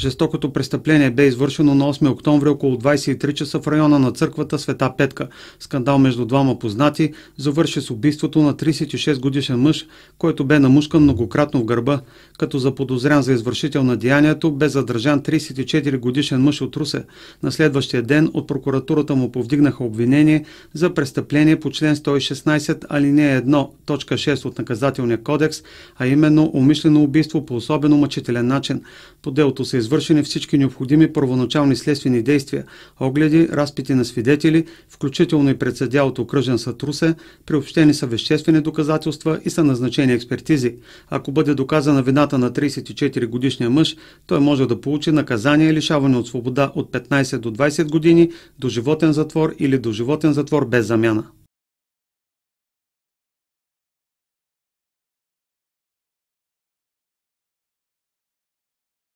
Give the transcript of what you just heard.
Жестокото престъпление бе извършено на 8 октомври около 23 часа в района на църквата Света Петка. Скандал между двама познати завърши с убийството на 36 годишен мъж, който бе намушкан многократно в гърба. Като заподозрян за извършител на деянието бе задържан 34 годишен мъж от Русе. На следващия ден от прокуратурата му повдигнаха обвинение за престъпление по член 116 алинея 1 точка 6 от наказателния кодекс, а именно умишлено убийство по особено мъчителен начин. По делото се извършени всички необходими първоначални следствени действия, огледи, разпити на свидетели, включително и пред съдя от окръжен съд Русе, приобщени са веществени доказателства и са назначени експертизи. Ако бъде доказана вината на 34-годишния мъж, той може да получи наказание лишаване от свобода от 15 до 20 години, до животен затвор или до животен затвор без замяна.